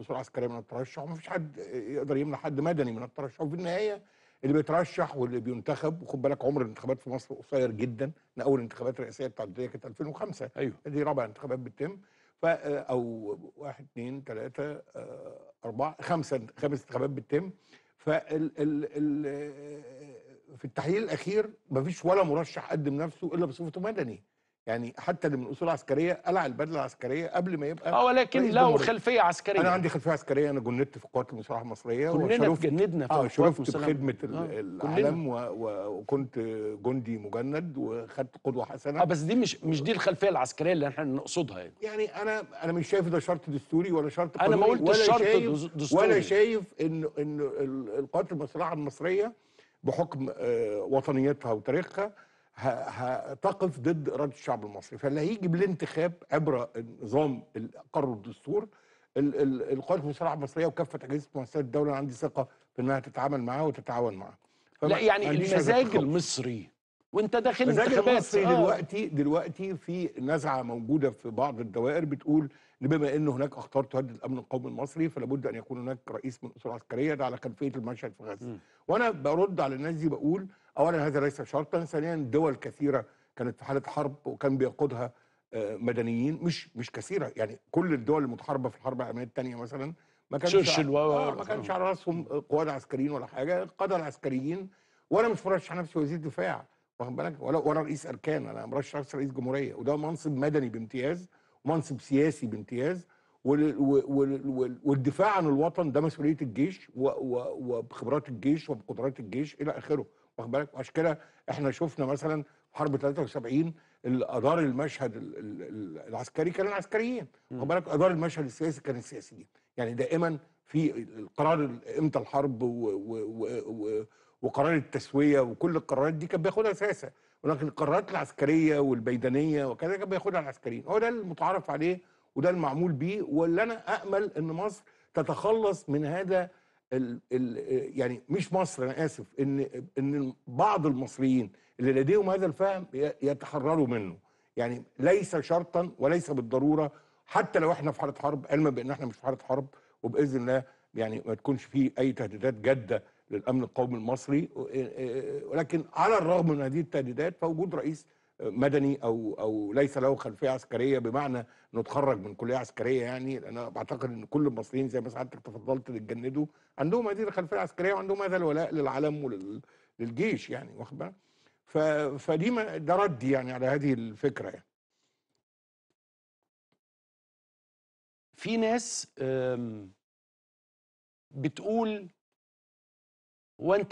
الأسرة العسكرية من الترشح ومفيش حد يقدر يمنع حد مدني من الترشح وفي النهاية اللي بيترشح واللي بينتخب وخد بالك عمر الانتخابات في مصر قصير جدا من أول انتخابات بتاعت التعددية كانت 2005 أيوه دي رابع انتخابات بتتم فا آه، أو واحد اثنين ثلاثة آه، أربعة خمسة خمس انتخابات بتتم فال ال ال آه، في التحليل الأخير مفيش ولا مرشح قدم نفسه إلا بصفته مدني يعني حتى اللي من اصول عسكريه قلع البدله العسكريه قبل ما يبقى اه ولكن له خلفيه عسكريه انا عندي خلفيه عسكريه انا جندت في قوات المصالحه المصريه كلنا جندنا في آه شرفت بخدمه آه. العلم وكنت جندي مجند وخدت قدوه حسنه اه بس دي مش مش دي الخلفيه العسكريه اللي احنا نقصدها يعني يعني انا انا مش شايف ده شرط دستوري ولا شرط انا ما قلتش شرط دستوري ولا شايف ان ان القوات المصالحه المصريه بحكم آه، وطنيتها وتاريخها هتقف ضد اراده الشعب المصري فاللي هيجي بالانتخاب عبر النظام اللي اقره الدستور القوات المسلحه المصريه وكافه اجهزه مؤسسات الدوله عندي ثقه في انها تتعامل معاه وتتعاون معاه لا يعني المزاج المصري وانت داخل المزاج المصري آه. دلوقتي دلوقتي في نزعه موجوده في بعض الدوائر بتقول ان بما ان هناك اخطار تهدد الامن القومي المصري فلا بد ان يكون هناك رئيس من اسره عسكريه ده على خلفيه المشهد في غزه وانا برد على الناس دي بقول اولا هذا ليس شرطا ثانيا دول كثيره كانت في حاله حرب وكان بيقودها آه، مدنيين مش مش كثيره يعني كل الدول المتحاربه في الحرب العالميه الثانيه مثلا ما كانش آه،, آه ما كانش آه. على راسهم قواد عسكريين ولا حاجه القاده العسكريين وانا مش مرشح نفسي وزير دفاع واخد بالك ولا ولا رئيس اركان انا مرشح نفسي رئيس جمهوريه وده منصب مدني بامتياز ومنصب سياسي بامتياز والدفاع عن الوطن ده مسؤوليه الجيش وبخبرات الجيش وبقدرات الجيش الى اخره واخد بالك عشان كده احنا شفنا مثلا حرب 73 اللي ادار المشهد العسكري كان العسكريين واخد بالك ادار المشهد السياسي كان السياسيين يعني دائما في القرار امتى الحرب و و و وقرار التسويه وكل القرارات دي كان بياخدها ساسه ولكن القرارات العسكريه والميدانيه وكذا كان بياخدها العسكريين هو ده المتعارف عليه وده المعمول بيه واللي انا امل ان مصر تتخلص من هذا ال ال يعني مش مصر انا اسف ان ان بعض المصريين اللي لديهم هذا الفهم يتحرروا منه يعني ليس شرطا وليس بالضروره حتى لو احنا في حاله حرب علما بان احنا مش في حاله حرب وباذن الله يعني ما تكونش في اي تهديدات جاده للامن القومي المصري ولكن على الرغم من هذه التهديدات فوجود رئيس مدني او او ليس له خلفيه عسكريه بمعنى انه اتخرج من كليه عسكريه يعني انا بعتقد ان كل المصريين زي ما سعادتك تفضلت تتجندوا عندهم هذه الخلفيه العسكريه وعندهم هذا الولاء للعلم وللجيش يعني واخد بالك فدي ما ده ردي يعني على هذه الفكره يعني في ناس بتقول وانت